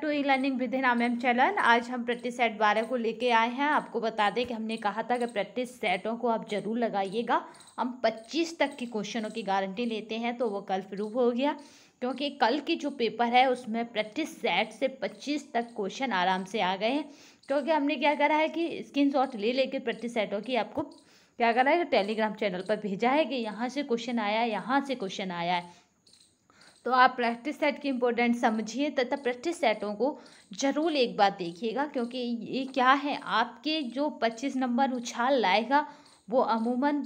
to e learning with नाम M channel आज हम प्रैक्टिस सेट बारह को लेके आए हैं आपको बता दें कि हमने कहा था कि प्रैक्टिस सेटों को आप ज़रूर लगाइएगा हम 25 तक की क्वेश्चनों की गारंटी लेते हैं तो वो कल प्रूव हो गया क्योंकि कल की जो पेपर है उसमें प्रैक्टिस सेट से 25 तक क्वेश्चन आराम से आ गए हैं क्योंकि हमने क्या करा है कि स्क्रीन शॉट ले लेकर प्रैक्टिस सेटों की आपको क्या करा है टेलीग्राम चैनल पर भेजा है कि यहाँ से क्वेश्चन आया है यहाँ से क्वेश्चन आया है तो आप प्रैक्टिस सेट की इम्पोर्टेंट समझिए तथा प्रैक्टिस सेटों को ज़रूर एक बार देखिएगा क्योंकि ये क्या है आपके जो पच्चीस नंबर उछाल लाएगा वो अमूमन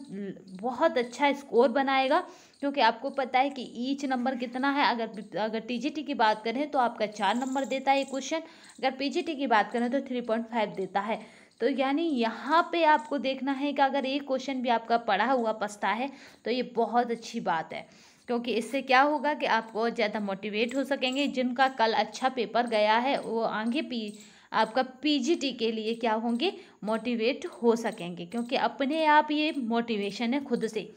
बहुत अच्छा स्कोर बनाएगा क्योंकि आपको पता है कि ईच नंबर कितना है अगर अगर टीजीटी की बात करें तो आपका चार नंबर देता है ये क्वेश्चन अगर पीजीटी की बात करें तो थ्री पॉइंट फाइव देता है तो यानी यहाँ पे आपको देखना है कि अगर एक क्वेश्चन भी आपका पढ़ा हुआ पछता है तो ये बहुत अच्छी बात है क्योंकि इससे क्या होगा कि आप बहुत ज़्यादा मोटिवेट हो सकेंगे जिनका कल अच्छा पेपर गया है वो आगे पी आपका पीजीटी के लिए क्या होंगे मोटिवेट हो सकेंगे क्योंकि अपने आप ये मोटिवेशन है खुद से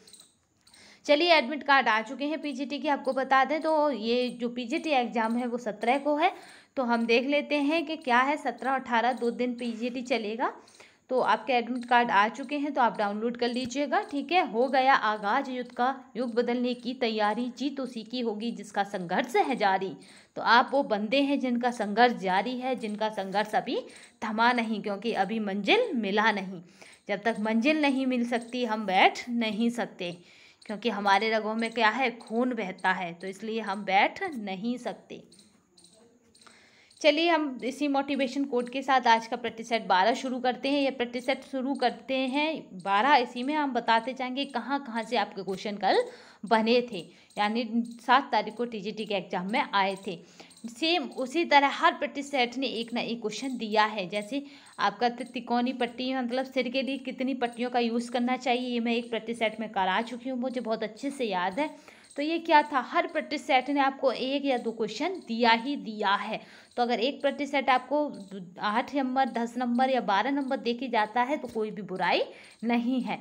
चलिए एडमिट कार्ड आ चुके हैं पीजीटी के आपको बता दें तो ये जो पीजीटी एग्ज़ाम है वो सत्रह को है तो हम देख लेते हैं कि क्या है सत्रह अठारह दो दिन पीजीटी चलेगा तो आपके एडमिट कार्ड आ चुके हैं तो आप डाउनलोड कर लीजिएगा ठीक है हो गया आगाज युद्ध का युग बदलने की तैयारी जीत तो उसी की होगी जिसका संघर्ष है जारी तो आप वो बंदे हैं जिनका संघर्ष जारी है जिनका संघर्ष अभी थमा नहीं क्योंकि अभी मंजिल मिला नहीं जब तक मंजिल नहीं मिल सकती हम बैठ नहीं सकते क्योंकि हमारे रगों में क्या है खून बहता है तो इसलिए हम बैठ नहीं सकते चलिए हम इसी मोटिवेशन कोड के साथ आज का प्रैक्टिस सेट बारह शुरू करते हैं या प्रैक्टिस सेट शुरू करते हैं बारह इसी में हम बताते जाएंगे कहाँ कहाँ से आपके क्वेश्चन कल बने थे यानी सात तारीख को टीजीटी के एग्जाम में आए थे सेम उसी तरह हर प्रैक्टिस सेट ने एक ना एक क्वेश्चन दिया है जैसे आपका तिकोनी पट्टी मतलब सिर के लिए कितनी पट्टियों का यूज़ करना चाहिए ये मैं एक प्रैक्टिस सेट में करा चुकी हूँ मुझे बहुत अच्छे से याद है तो ये क्या था हर प्रैक्टिस सेट ने आपको एक या दो क्वेश्चन दिया ही दिया है तो अगर एक प्रैक्टिस सेट आपको आठ नंबर दस नंबर या बारह नंबर दे जाता है तो कोई भी बुराई नहीं है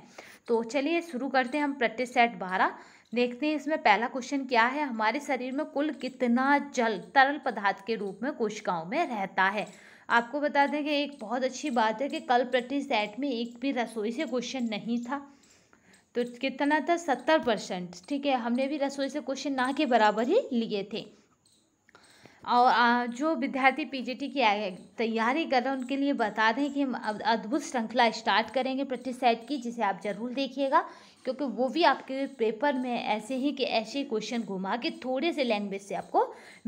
तो चलिए शुरू करते हैं हम प्रैक्टिस सेट बारह देखते हैं इसमें पहला क्वेश्चन क्या है हमारे शरीर में कुल कितना जल तरल पदार्थ के रूप में कोशिकाओं में रहता है आपको बता दें कि एक बहुत अच्छी बात है कि कल प्रैक्टिस सेट में एक भी रसोई से क्वेश्चन नहीं था तो कितना था सत्तर परसेंट ठीक है हमने भी रसोई से क्वेश्चन ना के बराबर ही लिए थे और जो विद्यार्थी पीजीटी की तैयारी कर रहे हैं उनके लिए बता दें कि हम अद्भुत श्रृंखला स्टार्ट करेंगे प्रैक्टिस सेट की जिसे आप ज़रूर देखिएगा क्योंकि वो भी आपके पेपर में ऐसे ही कि ऐसे क्वेश्चन घुमा के थोड़े से लैंग्वेज से आपको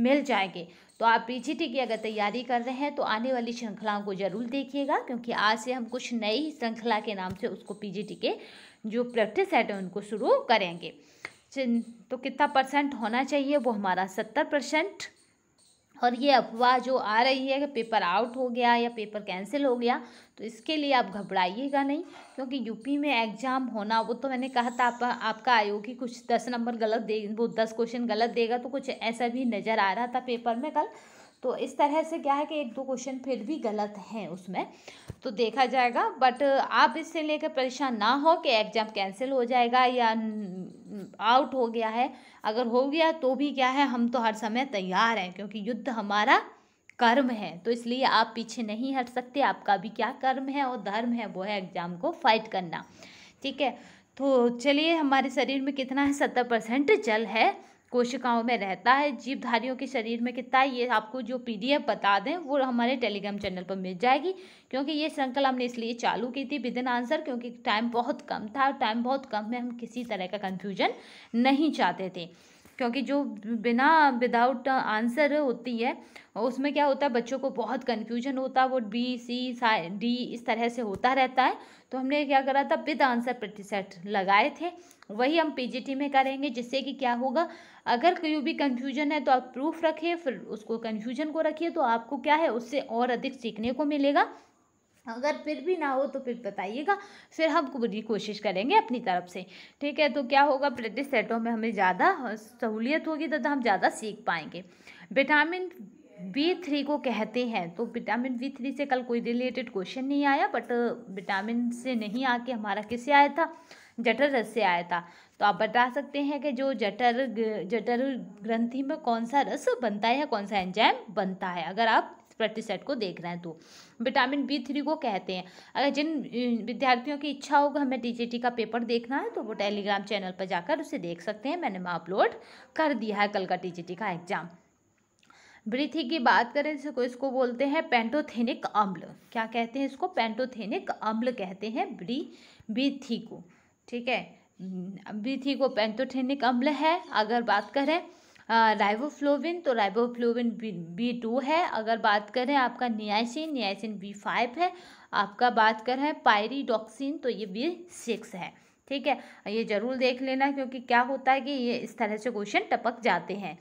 मिल जाएंगे तो आप पीजीटी की अगर तैयारी कर रहे हैं तो आने वाली श्रृंखलाओं को ज़रूर देखिएगा क्योंकि आज से हम कुछ नई श्रृंखला के नाम से उसको पी के जो प्रैक्टिस सेट है उनको शुरू करेंगे तो कितना परसेंट होना चाहिए वो हमारा सत्तर परसेंट और ये अफवाह जो आ रही है कि पेपर आउट हो गया या पेपर कैंसिल हो गया तो इसके लिए आप घबराइएगा नहीं क्योंकि यूपी में एग्ज़ाम होना वो तो मैंने कहा था आप, आपका आयोग ही कुछ दस नंबर गलत दे वो दस क्वेश्चन गलत देगा तो कुछ ऐसा भी नज़र आ रहा था पेपर में कल तो इस तरह से क्या है कि एक दो क्वेश्चन फिर भी गलत हैं उसमें तो देखा जाएगा बट आप इससे लेकर परेशान ना हो कि एग्ज़ाम कैंसिल हो जाएगा या आउट हो गया है अगर हो गया तो भी क्या है हम तो हर समय तैयार हैं क्योंकि युद्ध हमारा कर्म है तो इसलिए आप पीछे नहीं हट सकते आपका भी क्या कर्म है और धर्म है वो है एग्ज़ाम को फाइट करना ठीक है तो चलिए हमारे शरीर में कितना है सत्तर परसेंट जल है कोशिकाओं में रहता है जीवधारियों के शरीर में कितना है ये आपको जो पीडीएफ बता दें वो हमारे टेलीग्राम चैनल पर मिल जाएगी क्योंकि ये श्रृंखला हमने इसलिए चालू की थी विद इन आंसर क्योंकि टाइम बहुत कम था और टाइम बहुत कम में हम किसी तरह का कन्फ्यूजन नहीं चाहते थे क्योंकि जो बिना विदाउट आंसर होती है उसमें क्या होता है बच्चों को बहुत कन्फ्यूजन होता है वो बी सी डी इस तरह से होता रहता है तो हमने क्या करा था विद आंसर प्रतिशत लगाए थे वही हम पीजीटी में करेंगे जिससे कि क्या होगा अगर कोई भी कन्फ्यूजन है तो आप प्रूफ रखिए फिर उसको कन्फ्यूजन को रखिए तो आपको क्या है उससे और अधिक सीखने को मिलेगा अगर फिर भी ना हो तो फिर बताइएगा फिर हम पूरी कोशिश करेंगे अपनी तरफ से ठीक है तो क्या होगा प्रैक्टिस सेटों में हमें ज़्यादा सहूलियत होगी तथा हम ज़्यादा सीख पाएंगे विटामिन बी थ्री को कहते हैं तो विटामिन बी थ्री से कल कोई रिलेटेड क्वेश्चन नहीं आया बट विटामिन से नहीं आके हमारा किससे आया था जटर रस से आया था तो आप बता सकते हैं कि जो जटर जटर ग्रंथि में कौन सा रस बनता है या कौन सा एंजाइम बनता है अगर आप प्रतिशत को देख रहे हैं तो विटामिन बी थ्री को कहते हैं अगर जिन विद्यार्थियों की इच्छा होगा हमें टीजीटी का पेपर देखना है तो वो टेलीग्राम चैनल पर जाकर उसे देख सकते हैं मैंने अपलोड कर दिया है कल का टी का एग्जाम वृद्धि की बात करें जिसको इसको बोलते हैं पेंटोथेनिक अम्ल क्या कहते हैं इसको पेंटोथेनिक अम्ल कहते हैं ब्री वृद्धि को ठीक है वृद्धि को पेंटोथेनिक अम्ल है अगर बात करें राइबोफ्लोविन तो राइबोफ्लोविन बी टू है अगर बात करें आपका नियासिन नियासिन बी फाइव है आपका बात करें पायरीडॉक्सिन तो ये बी सिक्स है ठीक है ये ज़रूर देख लेना क्योंकि क्या होता है कि ये इस तरह से क्वेश्चन टपक जाते हैं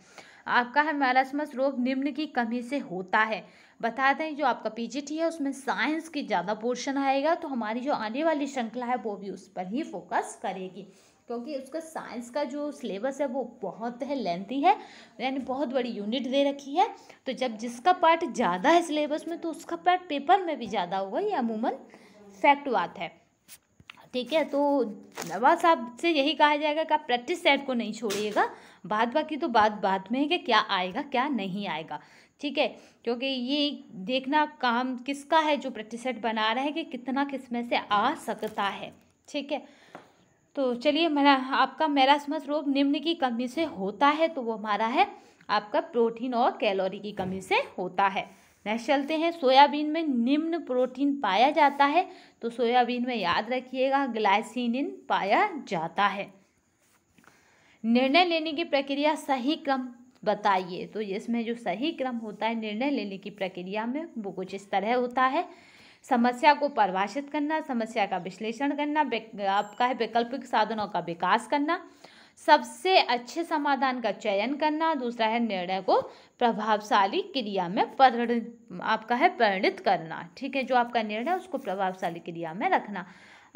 आपका हेमारासमस रोग निम्न की कमी से होता है बता दें जो आपका पीजीटी है उसमें साइंस की ज़्यादा पोर्शन आएगा तो हमारी जो आने वाली श्रृंखला है वो भी उस पर ही फोकस करेगी क्योंकि उसका साइंस का जो सिलेबस है वो बहुत है लेंथी है यानी बहुत बड़ी यूनिट दे रखी है तो जब जिसका पार्ट ज़्यादा है सिलेबस में तो उसका पार्ट पेपर में भी ज़्यादा होगा ये अमूमन फैक्ट बात है ठीक है तो नवाज साहब से यही कहा जाएगा कि आप प्रैक्टिस सेट को नहीं छोड़िएगा बाद बाकी तो बात बाद में है कि क्या आएगा क्या नहीं आएगा ठीक है क्योंकि ये देखना काम किसका है जो प्रैक्टिस सेट बना रहा है कि कितना किसमें से आ सकता है ठीक है तो चलिए मेरा आपका मेलासमस रोग निम्न की कमी से होता है तो वो हमारा है आपका प्रोटीन और कैलोरी की कमी से होता है नेक्स्ट चलते हैं सोयाबीन में निम्न प्रोटीन पाया जाता है तो सोयाबीन में याद रखिएगा ग्लाइसिनिन पाया जाता है निर्णय लेने की प्रक्रिया सही क्रम बताइए तो इसमें जो सही क्रम होता है निर्णय लेने की प्रक्रिया में वो कुछ इस तरह होता है समस्या को परिभाषित करना समस्या का विश्लेषण करना आपका है वैकल्पिक साधनों का विकास करना सबसे अच्छे समाधान का चयन करना दूसरा है निर्णय को प्रभावशाली क्रिया में परिणित आपका है परिणित करना ठीक है जो आपका निर्णय उसको प्रभावशाली क्रिया में रखना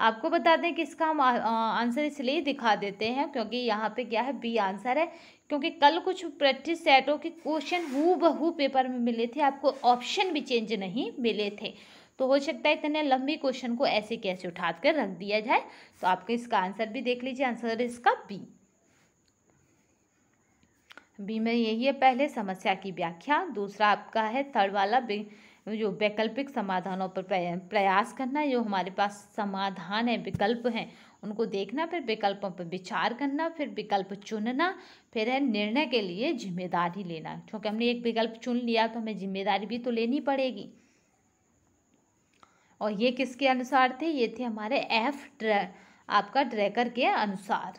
आपको बता दें कि इसका हम आंसर इसलिए दिखा देते हैं क्योंकि यहाँ पे क्या है बी आंसर है क्योंकि कल कुछ प्रैक्टिस सेटों के क्वेश्चन हु बहू पेपर में मिले थे आपको ऑप्शन भी चेंज नहीं मिले थे तो हो सकता है इतने लंबी क्वेश्चन को ऐसे कैसे उठा कर रख दिया जाए तो आपको इसका आंसर भी देख लीजिए आंसर इसका बी बी में यही है पहले समस्या की व्याख्या दूसरा आपका है थर्ड वाला जो वैकल्पिक समाधानों पर प्रयास करना जो हमारे पास समाधान है विकल्प हैं उनको देखना फिर विकल्पों पर विचार करना फिर विकल्प चुनना फिर है निर्णय के लिए जिम्मेदारी लेना क्योंकि हमने एक विकल्प चुन लिया तो हमें जिम्मेदारी भी तो लेनी पड़ेगी और ये किसके अनुसार थे ये थे हमारे एफ ड्र आपका ड्रैकर के अनुसार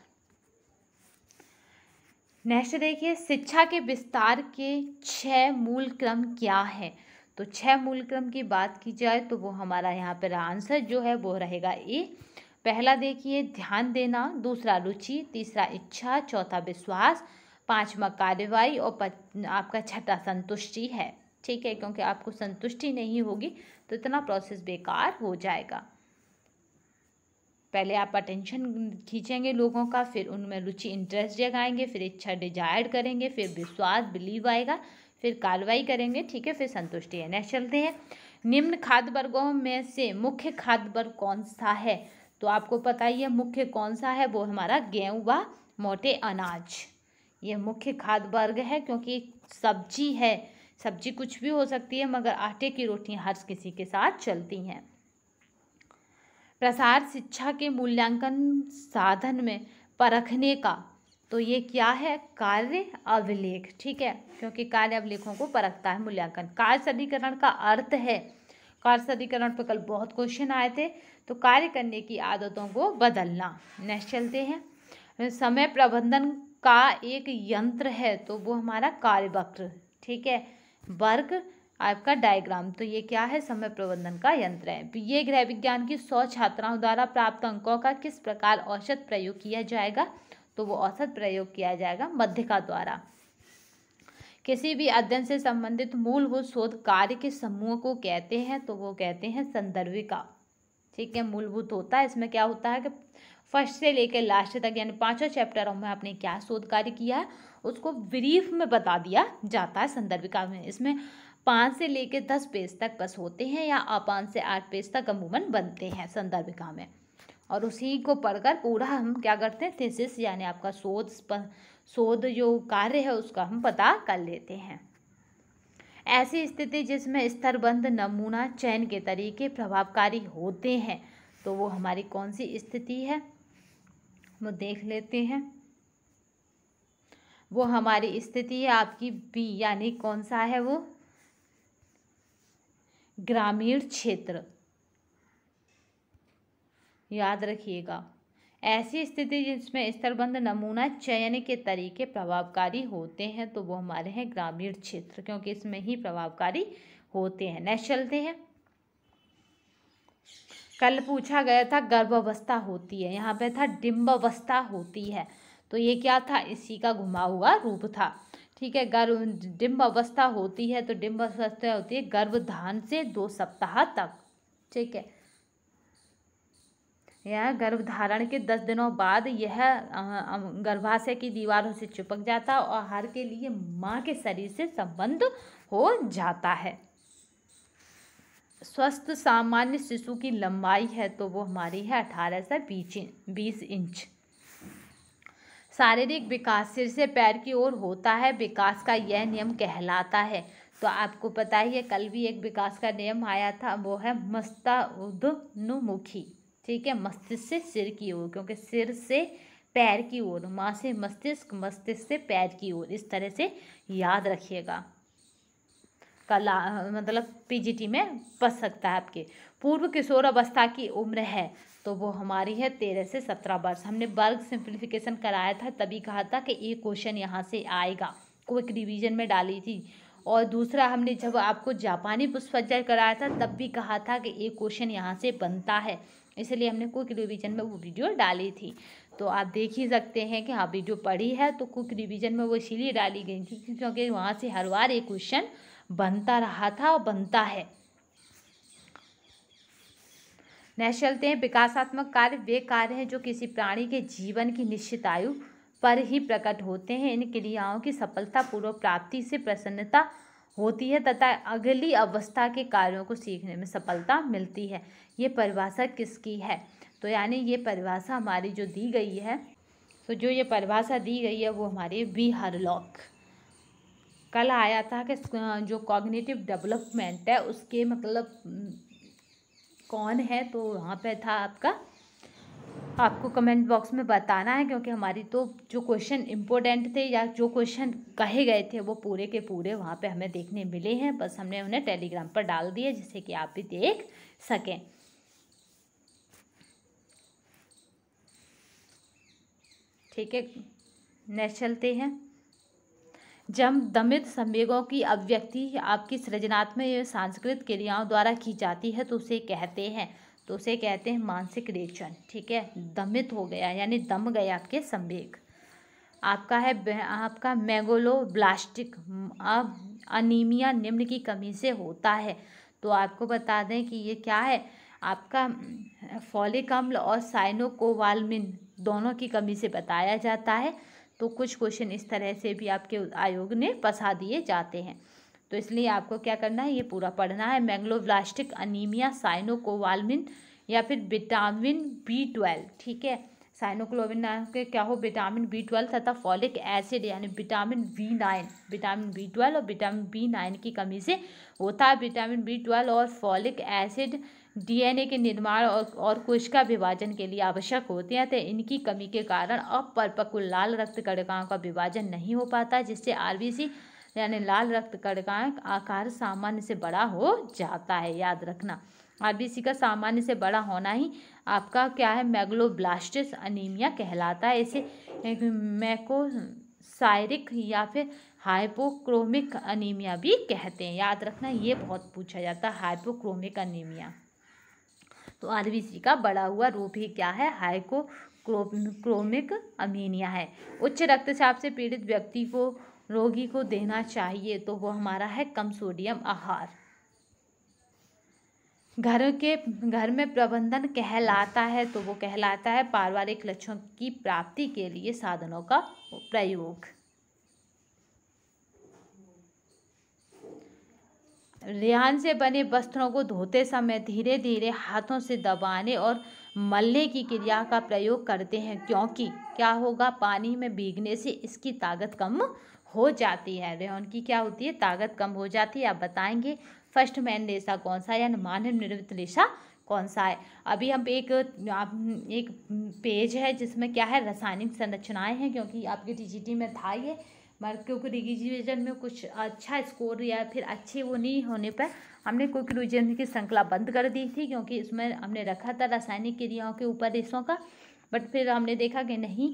नेक्स्ट देखिए शिक्षा के विस्तार के छह मूल क्रम क्या है तो छह मूल क्रम की बात की जाए तो वो हमारा यहाँ पर आंसर जो है वो रहेगा ए पहला देखिए ध्यान देना दूसरा रुचि तीसरा इच्छा चौथा विश्वास पांचवा कार्यवाही और आपका छठा संतुष्टि है ठीक है क्योंकि आपको संतुष्टि नहीं होगी तो इतना प्रोसेस बेकार हो जाएगा पहले आप अटेंशन खींचेंगे लोगों का फिर उनमें रुचि इंटरेस्ट जगाएंगे फिर इच्छा डिजायर करेंगे फिर विश्वास बिलीव आएगा फिर कार्रवाई करेंगे ठीक है फिर संतुष्टि है नेक्स्ट चलते हैं निम्न खाद्य वर्गों में से मुख्य खाद्य वर्ग कौन सा है तो आपको पता ही है मुख्य कौन सा है वो हमारा गेहूँ व मोटे अनाज ये मुख्य खाद्य वर्ग है क्योंकि सब्जी है सब्जी कुछ भी हो सकती है मगर आटे की रोटियां हर किसी के साथ चलती हैं प्रसार शिक्षा के मूल्यांकन साधन में परखने का तो ये क्या है कार्य अभिलेख ठीक है क्योंकि कार्य अभिलेखों को परखता है मूल्यांकन कार्य सदीकरण का अर्थ है कार्य सदीकरण पर कल बहुत क्वेश्चन आए थे तो कार्य करने की आदतों को बदलना नेक्स्ट चलते हैं समय प्रबंधन का एक यंत्र है तो वो हमारा कार्य वक्र ठीक है वर्ग आपका डायग्राम तो ये क्या है समय प्रबंधन का यंत्र है तो ये गृह विज्ञान की सौ छात्राओं द्वारा प्राप्त अंकों का किस प्रकार औसत प्रयोग किया जाएगा तो वो औसत प्रयोग किया जाएगा मध्यका द्वारा किसी भी अध्ययन से संबंधित मूलभूत शोध कार्य के समूह को कहते हैं तो वो कहते हैं संदर्भिका ठीक है मूलभूत होता है इसमें क्या होता है कि फर्स्ट से लेकर लास्ट तक यानी पांचों चैप्टरों में आपने क्या शोध कार्य किया है उसको ब्रीफ में बता दिया जाता है संदर्भिका में इसमें पाँच से लेकर दस पेज तक बस होते हैं या पाँच से आठ पेज तक अमूमन बनते हैं संदर्भिका में और उसी को पढ़कर पूरा हम क्या करते हैं थीसिस यानी आपका शोध शोध जो कार्य है उसका हम पता कर लेते हैं ऐसी स्थिति जिसमें स्तरबंद नमूना चयन के तरीके प्रभावकारी होते हैं तो वो हमारी कौन सी स्थिति है वो देख लेते हैं वो हमारी स्थिति है आपकी बी यानी कौन सा है वो ग्रामीण क्षेत्र याद रखिएगा ऐसी स्थिति जिसमें स्तरबंद नमूना चयन के तरीके प्रभावकारी होते हैं तो वो हमारे हैं ग्रामीण क्षेत्र क्योंकि इसमें ही प्रभावकारी होते हैं नेक्स्ट चलते हैं कल पूछा गया था गर्भावस्था होती है यहाँ पे था डिम्बावस्था होती है तो ये क्या था इसी का घुमा हुआ रूप था ठीक है गर्भ डिम्ब अवस्था होती है तो डिम्ब अवस्था होती है गर्भधान से दो सप्ताह तक ठीक है यह गर्भधारण के दस दिनों बाद यह गर्भाशय की दीवारों से चिपक जाता है और हर के लिए माँ के शरीर से संबंध हो जाता है स्वस्थ सामान्य शिशु की लंबाई है तो वो हमारी है अठारह से बीस इंच शारीरिक विकास सिर से पैर की ओर होता है विकास का यह नियम कहलाता है तो आपको पता ही है कल भी एक विकास का नियम आया था वो है मस्ताउदनुमुखी ठीक है मस्तिष्क से सिर की ओर क्योंकि सिर से पैर की ओर माँ से मस्तिष्क मस्तिष्क से पैर की ओर इस तरह से याद रखिएगा कला मतलब पीजीटी में बच सकता है आपके पूर्व किशोर अवस्था की उम्र है तो वो हमारी है तेरह से सत्रह वर्ष हमने वर्ग सिंप्लीफिकेशन कराया था तभी कहा था कि ये क्वेश्चन यहाँ से आएगा क्विक रिवीजन में डाली थी और दूसरा हमने जब आपको जापानी पुष्पाचार कराया था तब भी कहा था कि ये क्वेश्चन यहाँ से बनता है इसलिए हमने कुक रिवीजन में वो वीडियो डाली थी तो आप देख ही सकते हैं कि हाँ वीडियो पढ़ी है तो कुक रिवीजन में वो इसीलिए डाली गई थी क्योंकि वहाँ से हर बार ये क्वेश्चन बनता रहा था और बनता है नेक्स्ट चलते हैं विकासात्मक कार्य वे कार्य हैं जो किसी प्राणी के जीवन की निश्चित आयु पर ही प्रकट होते हैं इन क्रियाओं की सफलता पूर्व प्राप्ति से प्रसन्नता होती है तथा अगली अवस्था के कार्यों को सीखने में सफलता मिलती है ये परिभाषा किसकी है तो यानी ये परिभाषा हमारी जो दी गई है तो जो ये परिभाषा दी गई है वो हमारी वी हरलॉक कल आया था कि जो कॉग्निटिव डेवलपमेंट है उसके मतलब कौन है तो वहाँ पे था आपका आपको कमेंट बॉक्स में बताना है क्योंकि हमारी तो जो क्वेश्चन इम्पोर्टेंट थे या जो क्वेश्चन कहे गए थे वो पूरे के पूरे वहाँ पे हमें देखने मिले हैं बस हमने उन्हें टेलीग्राम पर डाल दिए जिससे कि आप भी देख सकें ठीक है नेक्स्ट चलते हैं जम दमित संवेगों की अभिव्यक्ति आपकी सृजनात्मक एवं सांस्कृतिक क्रियाओं द्वारा की जाती है तो उसे कहते हैं तो उसे कहते हैं मानसिक रेचन ठीक है दमित हो गया यानी दम गए आपके संवेग आपका है आपका मैगोलो ब्लास्टिक अनिमिया निम्न की कमी से होता है तो आपको बता दें कि ये क्या है आपका फॉलिक अम्ल और साइनोकोवालमिन दोनों की कमी से बताया जाता है तो कुछ क्वेश्चन इस तरह से भी आपके आयोग ने फंसा दिए जाते हैं तो इसलिए आपको क्या करना है ये पूरा पढ़ना है मैंग्लोब्लास्टिक अनीमिया साइनोकोवालमिन या फिर विटामिन बी ट्वेल्व ठीक है साइनोक्लोविन के क्या हो विटामिन बी ट्वेल्व तथा फॉलिक एसिड यानी vitamin B nine vitamin B twelve और विटामिन बी नाइन की कमी से होता है विटामिन बी ट्वेल्व और फॉलिक एसिड डीएनए के निर्माण और, और कोशिका विभाजन के लिए आवश्यक होते हैं तो इनकी कमी के कारण अपरिपक्व लाल रक्त कणिकाओं का विभाजन नहीं हो पाता जिससे आरबीसी यानी लाल रक्त कणिकाओं का आकार सामान्य से बड़ा हो जाता है याद रखना आरबीसी का सामान्य से बड़ा होना ही आपका क्या है मैग्लोब्लास्टिस अनीमिया कहलाता है इसे मैको सायरिक या फिर हाइपोक्रोमिक अनीमिया भी कहते हैं याद रखना ये बहुत पूछा जाता है हाइपोक्रोमिक अनीमिया तो आरबीसी का बढ़ा हुआ रूप ही क्या है हाइको क्रोमिक अमीनिया है उच्च रक्तचाप से पीड़ित व्यक्ति को रोगी को देना चाहिए तो वो हमारा है कम सोडियम आहार घर के घर में प्रबंधन कहलाता है तो वो कहलाता है पारिवारिक लक्ष्यों की प्राप्ति के लिए साधनों का प्रयोग रेहान से बने वस्त्रों को धोते समय धीरे धीरे हाथों से दबाने और मलने की क्रिया का प्रयोग करते हैं क्योंकि क्या होगा पानी में भीगने से इसकी ताकत कम हो जाती है रेहन की क्या होती है ताकत कम हो जाती है आप बताएंगे फर्स्ट मैन रेशा कौन सा है या मानव निर्मित रेशा कौन सा है अभी हम एक एक पेज है जिसमें क्या है रासायनिक संरचनाएं हैं क्योंकि आपके टी में था ये मार्क क्योंकि रिविजन में कुछ अच्छा स्कोर या फिर अच्छे वो नहीं होने पर हमने क्योंकि रिविजन की श्रृंखला बंद कर दी थी क्योंकि इसमें हमने रखा था रासायनिक क्रियाओं के ऊपर रेसों का बट फिर हमने देखा कि नहीं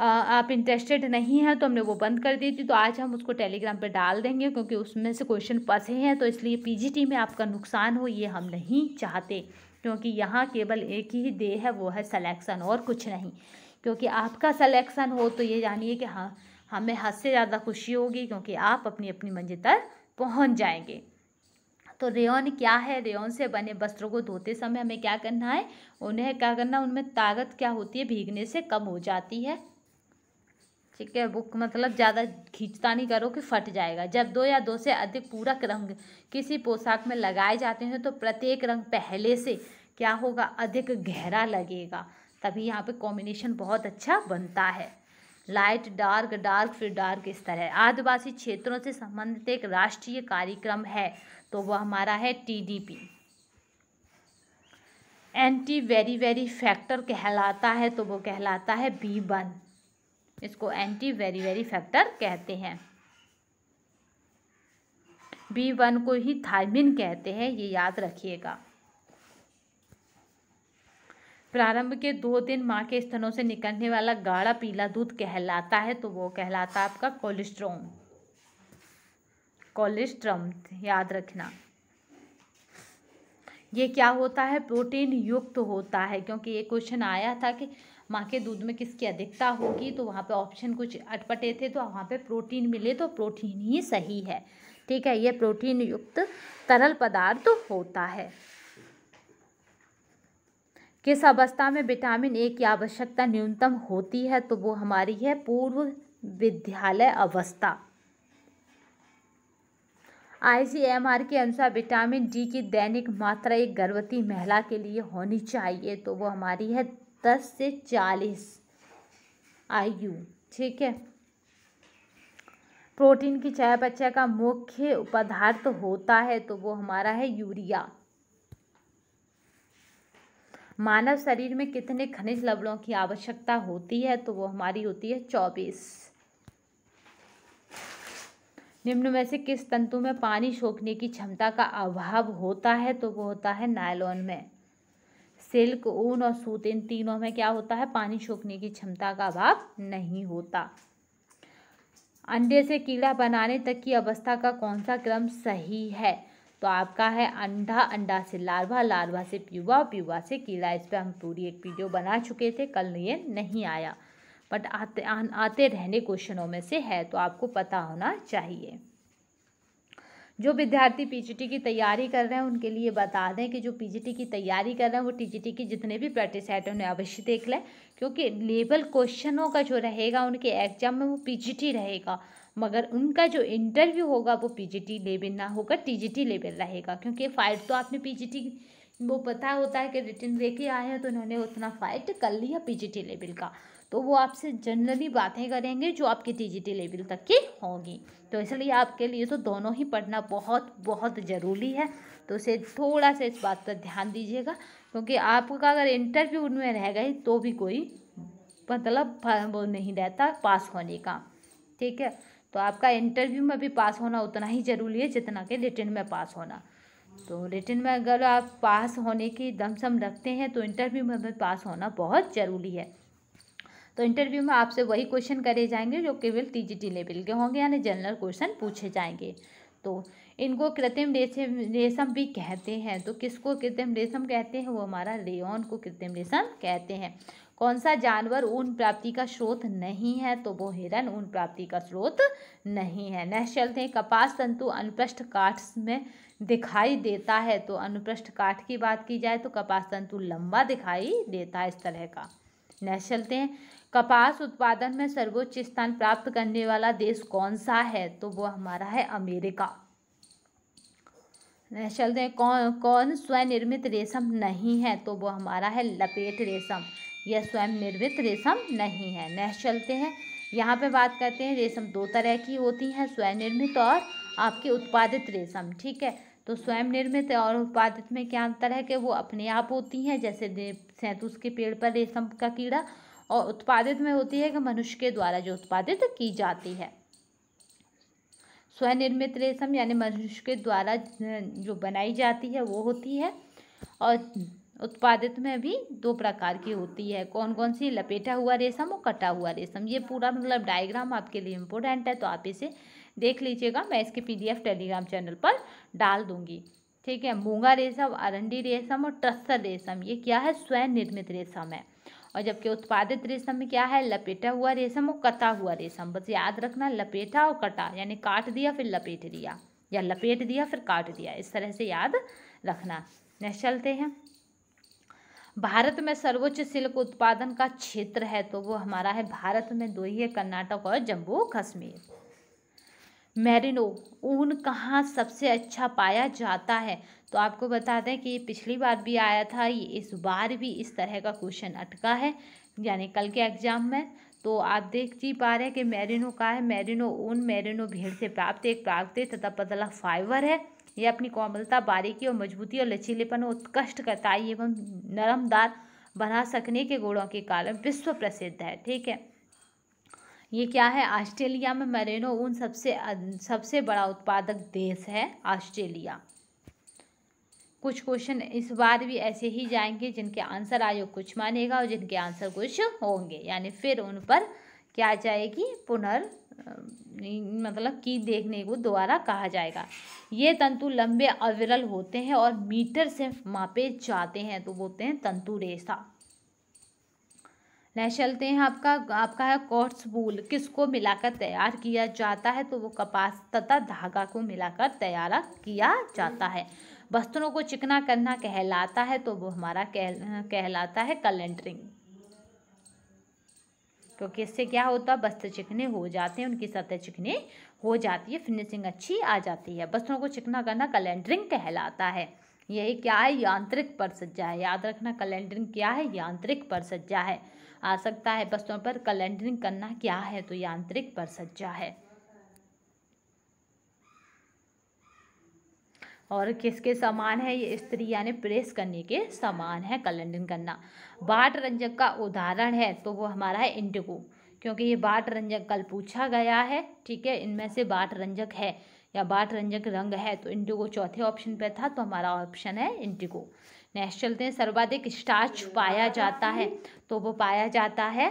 आ, आप इंटरेस्टेड नहीं हैं तो हमने वो बंद कर दी थी तो आज हम उसको टेलीग्राम पर डाल देंगे क्योंकि उसमें से क्वेश्चन फंसे हैं तो इसलिए पीजीटी में आपका नुकसान हो ये हम नहीं चाहते क्योंकि यहाँ केवल एक ही दे है वो है सलेक्शन और कुछ नहीं क्योंकि आपका सलेक्शन हो तो ये जानिए कि हाँ हमें हाँ, हद से ज़्यादा खुशी होगी क्योंकि आप अपनी अपनी मंजिल तक पहुँच जाएंगे तो रेयन क्या है रेयन से बने वस्त्रों को धोते समय हमें क्या करना है उन्हें क्या करना उनमें ताकत क्या होती है भीगने से कम हो जाती है ठीक है वो मतलब ज़्यादा खींचता नहीं करो कि फट जाएगा जब दो या दो से अधिक पूरक रंग किसी पोशाक में लगाए जाते हैं तो प्रत्येक रंग पहले से क्या होगा अधिक गहरा लगेगा तभी यहाँ पे कॉम्बिनेशन बहुत अच्छा बनता है लाइट डार्क डार्क फिर डार्क इस तरह आदिवासी क्षेत्रों से संबंधित एक राष्ट्रीय कार्यक्रम है तो वह हमारा है टीडीपी एंटी वेरी वेरी फैक्टर कहलाता है तो वो कहलाता है बी वन इसको एंटी वेरी वेरी फैक्टर कहते हैं बी वन को ही थायमिन कहते हैं ये याद रखिएगा प्रारंभ के दो दिन माँ के स्तनों से निकलने वाला गाढ़ा पीला दूध कहलाता है तो वो कहलाता है आपका कोलेस्ट्रोम कोलेस्ट्रम याद रखना ये क्या होता है प्रोटीन युक्त होता है क्योंकि ये क्वेश्चन आया था कि माँ के दूध में किसकी अधिकता होगी तो वहाँ पे ऑप्शन कुछ अटपटे थे तो वहाँ पे प्रोटीन मिले तो प्रोटीन ही सही है ठीक है ये प्रोटीन युक्त तरल पदार्थ तो होता है किस अवस्था में विटामिन ए की आवश्यकता न्यूनतम होती है तो वो हमारी है पूर्व विद्यालय अवस्था आईसीएमआर के अनुसार विटामिन डी की दैनिक मात्रा एक गर्भवती महिला के लिए होनी चाहिए तो वो हमारी है दस से चालीस आयु ठीक है प्रोटीन की चयापचय का मुख्य पदार्थ होता है तो वो हमारा है यूरिया मानव शरीर में कितने खनिज लवणों की आवश्यकता होती है तो वो हमारी होती है चौबीस निम्न में से किस तंतु में पानी सोखने की क्षमता का अभाव होता है तो वो होता है नायलॉन में सिल्क ऊन और सूत इन तीनों में क्या होता है पानी सोखने की क्षमता का अभाव नहीं होता अंडे से कीड़ा बनाने तक की अवस्था का कौन सा क्रम सही है तो आपका है अंडा अंडा से लार्वा लार्वा से प्यूबा प्यूबा से कीड़ा इस पर हम पूरी एक वीडियो बना चुके थे कल ये नहीं आया बट आते आते रहने क्वेश्चनों में से है तो आपको पता होना चाहिए जो विद्यार्थी पीजीटी की तैयारी कर रहे हैं उनके लिए बता दें कि जो पीजीटी की तैयारी कर रहे हैं वो टीजीटी की जितने भी प्रैक्टिस सेट उन्हें अवश्य देख लें क्योंकि लेवल क्वेश्चनों का जो रहेगा उनके एग्जाम में वो पीजीटी रहेगा मगर उनका जो इंटरव्यू होगा वो पीजीटी लेवल ना होगा टीजीटी लेवल रहेगा क्योंकि फाइट तो आपने पीजीटी वो पता होता है कि रिटर्न लेके आए हैं तो उन्होंने उतना फाइट कर लिया पीजीटी लेवल का तो वो आपसे जनरली बातें करेंगे जो आपकी टीजीटी लेवल तक की होंगी तो इसलिए आपके लिए तो दोनों ही पढ़ना बहुत बहुत ज़रूरी है तो उसे थोड़ा सा इस बात पर ध्यान दीजिएगा क्योंकि आपका अगर इंटरव्यू उनमें रह गए तो भी कोई मतलब वो नहीं रहता पास होने का ठीक है तो आपका इंटरव्यू में भी पास होना उतना ही ज़रूरी है जितना कि रिटर्न में पास होना तो रिटर्न में अगर आप पास होने की दमसम रखते हैं तो इंटरव्यू में भी पास होना बहुत ज़रूरी है तो इंटरव्यू में आपसे वही क्वेश्चन करे जाएंगे जो केवल टी जी लेवल के होंगे यानी जनरल क्वेश्चन पूछे जाएंगे तो इनको कृत्रिम रेशम रेशम भी कहते हैं तो किसको कृत्रिम रेशम कहते हैं वो हमारा रेयन को कृत्रिम रेशम कहते हैं कौन सा जानवर ऊन प्राप्ति का स्रोत नहीं है तो वो हिरन ऊन प्राप्ति का स्रोत नहीं है नेक्स्ट चलते हैं कपास तंतु अनुप्रष्ट काठ में दिखाई देता है तो अनुपृष्ठ काठ की बात की जाए तो कपास तंतु लंबा दिखाई देता है इस तरह का नेक्स्ट चलते हैं कपास उत्पादन में सर्वोच्च स्थान प्राप्त करने वाला देश कौन सा है तो वो हमारा है अमेरिका नेक्स्ट चलते हैं कौन कौन स्वनिर्मित रेशम नहीं है तो वो हमारा है लपेट रेशम यह स्वयं निर्मित रेशम नहीं है नेक्स्ट चलते हैं यहाँ पे बात करते हैं रेशम दो तरह की होती हैं स्वयं निर्मित और आपके उत्पादित रेशम ठीक है तो स्वयं निर्मित और उत्पादित में क्या अंतर है कि वो अपने आप होती हैं जैसे सैंतुस के पेड़ पर रेशम का कीड़ा और उत्पादित में होती है कि मनुष्य के द्वारा जो उत्पादित की जाती है निर्मित रेशम यानी मनुष्य के द्वारा जो बनाई जाती है वो होती है और उत्पादित में भी दो प्रकार की होती है कौन कौन सी लपेटा हुआ रेशम और कटा हुआ रेशम ये पूरा मतलब डायग्राम आपके लिए इम्पोर्टेंट है तो आप इसे देख लीजिएगा मैं इसके पीडीएफ टेलीग्राम चैनल पर डाल दूंगी ठीक है मूंगा रेशम अरंडी रेशम और टस्सर रेशम ये क्या है स्वयं निर्मित रेशम है और जबकि उत्पादित रेशम में क्या है लपेटा हुआ रेशम और कटा हुआ रेशम बस याद रखना लपेटा और कटा यानी काट दिया फिर लपेट दिया या लपेट दिया फिर काट दिया इस तरह से याद रखना नेक्स्ट चलते हैं भारत में सर्वोच्च सिल्क उत्पादन का क्षेत्र है तो वो हमारा है भारत में दो ही है कर्नाटक और जम्मू कश्मीर मैरिनो ऊन कहाँ सबसे अच्छा पाया जाता है तो आपको बता दें कि ये पिछली बार भी आया था ये इस बार भी इस तरह का क्वेश्चन अटका है यानी कल के एग्जाम में तो आप देख जी पा रहे हैं कि मैरिनो का है मैरिनो ऊन मेरिनो भेड़ से प्राप्त एक प्राकृतिक तथा पतला फाइबर है यह अपनी कोमलता बारीकी और मजबूती और लचीलेपन उत्कृष्ट कताई एवं नरमदार बना सकने के गुणों के कारण विश्व प्रसिद्ध है ठीक है ये क्या है ऑस्ट्रेलिया में मरेनो ऊन सबसे सबसे बड़ा उत्पादक देश है ऑस्ट्रेलिया कुछ क्वेश्चन इस बार भी ऐसे ही जाएंगे जिनके आंसर आयोग कुछ मानेगा और जिनके आंसर कुछ होंगे यानी फिर उन पर क्या जाएगी पुनर् मतलब की देखने को दोबारा कहा जाएगा ये तंतु लंबे अविरल होते हैं और मीटर से मापे जाते हैं तो बोलते हैं तंतु रेसा नेक्स्ट चलते हैं आपका आपका है कॉट्स वूल किसको मिलाकर तैयार किया जाता है तो वो कपास तथा धागा को मिलाकर तैयार किया जाता है वस्त्रों को चिकना करना कहलाता है तो वो हमारा कह कहलाता है कलेंटरिंग तो किससे क्या होता है वस्त्र चिकने हो जाते हैं उनकी सतह चिकने हो जाती है फिनिशिंग अच्छी आ जाती है बस्तों को चिकना करना कैलेंडरिंग कहलाता है यही क्या है यांत्रिक परसज्जा है याद रखना कैलेंडरिंग क्या है यांत्रिक परसज्जा है आ सकता है बस्तों पर कैलेंडरिंग करना क्या है तो यांत्रिक परसज्जा है और किसके समान है ये स्त्री यानी प्रेस करने के समान है कलंडन करना बाट रंजक का उदाहरण है तो वो हमारा है इंडिगो क्योंकि ये बाट रंजक कल पूछा गया है ठीक है इनमें से बाट रंजक है या बाट रंजक रंग है तो इंडिगो चौथे ऑप्शन पे था तो हमारा ऑप्शन है इंडिगो नेक्स्ट चलते हैं सर्वाधिक स्टार्च पाया जाता है तो वो पाया जाता है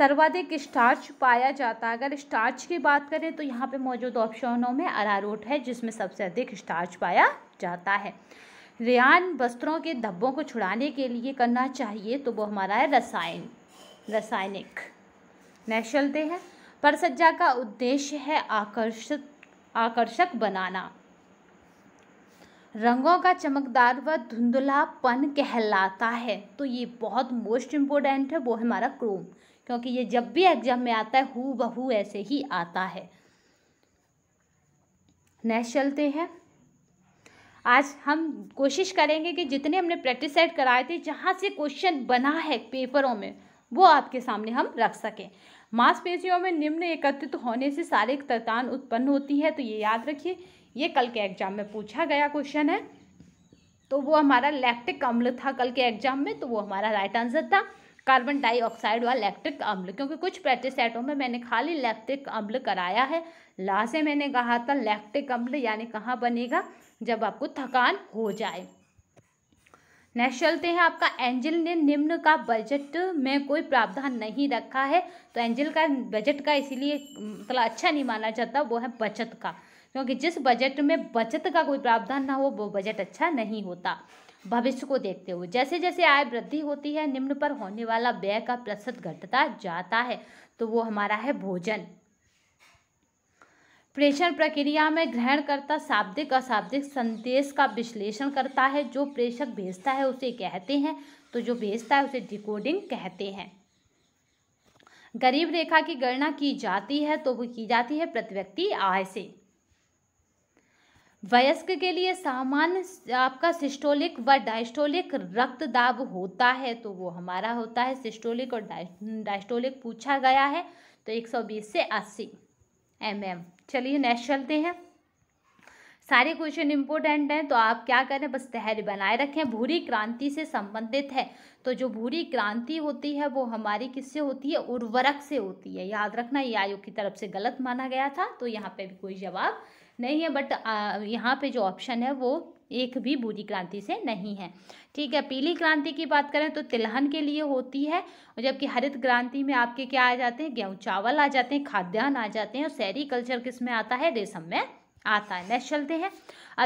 सर्वाधिक स्टार्च पाया जाता है अगर स्टार्च की बात करें तो यहाँ पे मौजूद ऑप्शनों में अरारोट है जिसमें सबसे अधिक स्टार्च पाया जाता है रियान वस्त्रों के धब्बों को छुड़ाने के लिए करना चाहिए तो वो हमारा है रसायन रासायनिक नेक्स्ट चलते हैं परसज्जा का उद्देश्य है आकर्षित आकर्षक बनाना रंगों का चमकदार व धुंधलापन कहलाता है तो ये बहुत मोस्ट इम्पोर्टेंट है वो हमारा क्रोम क्योंकि ये जब भी एग्जाम में आता है हु बहू ऐसे ही आता है नेक्स्ट चलते हैं आज हम कोशिश करेंगे कि जितने हमने प्रैक्टिस सेट कराए थे जहाँ से क्वेश्चन बना है पेपरों में वो आपके सामने हम रख सकें मांसपेशियों में निम्न एकत्रित होने से शारीरिक तरतान उत्पन्न होती है तो ये याद रखिए ये कल के एग्जाम में पूछा गया क्वेश्चन है तो वो हमारा लैक्टिक अम्ल था कल के एग्जाम में तो वो हमारा राइट आंसर था कार्बन डाइऑक्साइड व लैक्टिक अम्ल क्योंकि कुछ सेटों में मैंने खाली लैक्टिक अम्ल कराया है ला से मैंने कहा था लैक्टिक अम्ल यानी कहाँ बनेगा जब आपको थकान हो जाए नेक्स्ट चलते हैं आपका एंजल ने निम्न का बजट में कोई प्रावधान नहीं रखा है तो एंजल का बजट का इसीलिए मतलब अच्छा नहीं माना जाता वो है बचत का क्योंकि जिस बजट में बचत का कोई प्रावधान ना हो वो बजट अच्छा नहीं होता भविष्य को देखते हुए जैसे जैसे आय वृद्धि होती है निम्न पर होने वाला व्यय का प्रतिशत घटता जाता है तो वो हमारा है भोजन प्रेषण प्रक्रिया में ग्रहणकर्ता शाब्दिक अशाब्दिक संदेश का विश्लेषण करता है जो प्रेषक भेजता है उसे कहते हैं तो जो भेजता है उसे डिकोडिंग कहते हैं गरीब रेखा की गणना की जाती है तो वो की जाती है प्रति व्यक्ति आय से वयस्क के लिए सामान्य आपका सिस्टोलिक व डायस्टोलिक रक्त दाब होता है तो वो हमारा होता है सिस्टोलिक और डायस्टोलिक पूछा गया है तो 120 से 80 एम एम चलिए नेक्स्ट चलते हैं सारे क्वेश्चन इंपॉर्टेंट हैं तो आप क्या करें बस तहर बनाए रखें भूरी क्रांति से संबंधित है तो जो भूरी क्रांति होती है वो हमारी किससे होती है उर्वरक से होती है याद रखना ये आयोग की तरफ से गलत माना गया था तो यहाँ पे भी कोई जवाब नहीं है बट यहाँ पे जो ऑप्शन है वो एक भी भूरी क्रांति से नहीं है ठीक है पीली क्रांति की बात करें तो तिलहन के लिए होती है और जबकि हरित क्रांति में आपके क्या आ जाते हैं गेहूँ चावल आ जाते हैं खाद्यान्न आ जाते हैं और शहरी कल्चर किस में आता है रेशम में आता है नेक्स्ट चलते हैं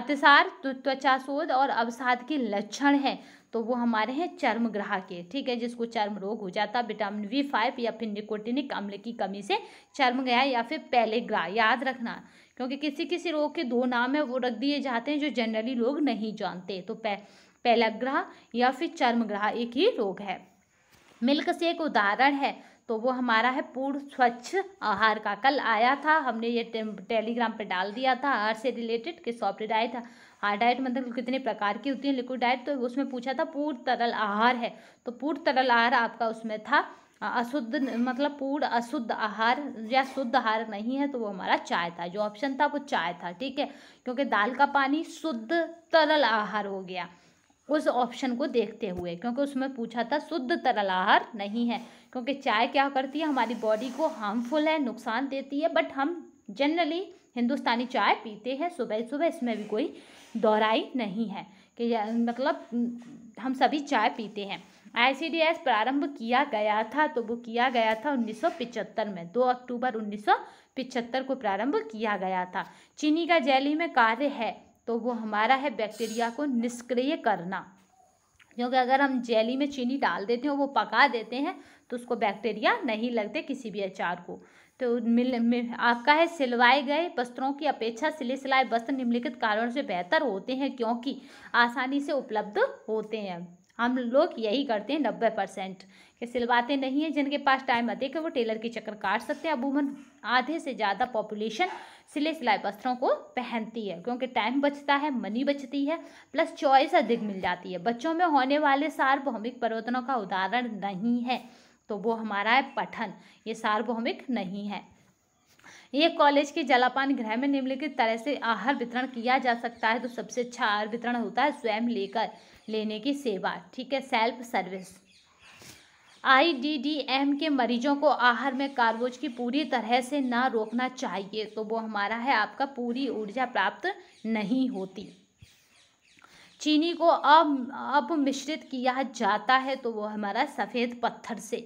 अतिसार त्वचा शोध और अवसाद के लक्षण हैं तो वो हमारे हैं चर्म ग्राह के ठीक है जिसको चर्म रोग हो जाता है विटामिन वी फाइव या फिर निकोटिनिक अम्ल की कमी से चर्म गया या फिर पहले ग्राह याद रखना क्योंकि किसी किसी रोग के दो नाम है वो रख दिए जाते हैं जो जनरली लोग नहीं जानते तो पै पैलग्रह या फिर चर्मग्रह एक ही रोग है मिल्क से एक उदाहरण है तो वो हमारा है पूर्ण स्वच्छ आहार का कल आया था हमने ये टेलीग्राम पे डाल दिया था आहार से रिलेटेड कि सॉफ्ट डाइट हार्ड डाइट मतलब कितने प्रकार की होती है लिक्विड डाइट तो उसमें पूछा था पूर्ण तरल आहार है तो पूर्ण तरल आहार आपका उसमें था अशुद्ध मतलब पूर्ण अशुद्ध आहार या शुद्ध आहार नहीं है तो वो हमारा चाय था जो ऑप्शन था वो चाय था ठीक है क्योंकि दाल का पानी शुद्ध तरल आहार हो गया उस ऑप्शन को देखते हुए क्योंकि उसमें पूछा था शुद्ध तरल आहार नहीं है क्योंकि चाय क्या करती है हमारी बॉडी को हार्मफुल है नुकसान देती है बट हम जनरली हिंदुस्तानी चाय पीते हैं सुबह सुबह इसमें भी कोई दोहराई नहीं है कि मतलब हम सभी चाय पीते हैं आई प्रारंभ किया गया था तो वो किया गया था 1975 में 2 अक्टूबर 1975 को प्रारंभ किया गया था चीनी का जैली में कार्य है तो वो हमारा है बैक्टीरिया को निष्क्रिय करना क्योंकि अगर हम जेली में चीनी डाल देते हैं वो पका देते हैं तो उसको बैक्टीरिया नहीं लगते किसी भी अचार को तो मिल, मिल आपका है सिलवाए गए वस्त्रों की अपेक्षा सिले सिलाए वस्त्र निम्नलिखित कारण से बेहतर होते हैं क्योंकि आसानी से उपलब्ध होते हैं हम लोग यही करते हैं नब्बे परसेंट कि सिलवाते नहीं हैं जिनके पास टाइम अधिक है वो टेलर के चक्कर काट सकते हैं अमूमन आधे से ज़्यादा पॉपुलेशन सिले सिलाई वस्त्रों को पहनती है क्योंकि टाइम बचता है मनी बचती है प्लस चॉइस अधिक मिल जाती है बच्चों में होने वाले सार्वभौमिक परिवर्तनों का उदाहरण नहीं है तो वो हमारा है पठन ये सार्वभौमिक नहीं है ये कॉलेज के जलापान गृह में निम्नलिखित तरह से आहार वितरण किया जा सकता है तो सबसे अच्छा आहार वितरण होता है स्वयं लेकर लेने की सेवा ठीक है सेल्फ सर्विस आईडीडीएम के मरीजों को आहार में कार्बोज की पूरी तरह से ना रोकना चाहिए तो वो हमारा है आपका पूरी ऊर्जा प्राप्त नहीं होती चीनी को अब अब मिश्रित किया जाता है तो वो हमारा सफ़ेद पत्थर से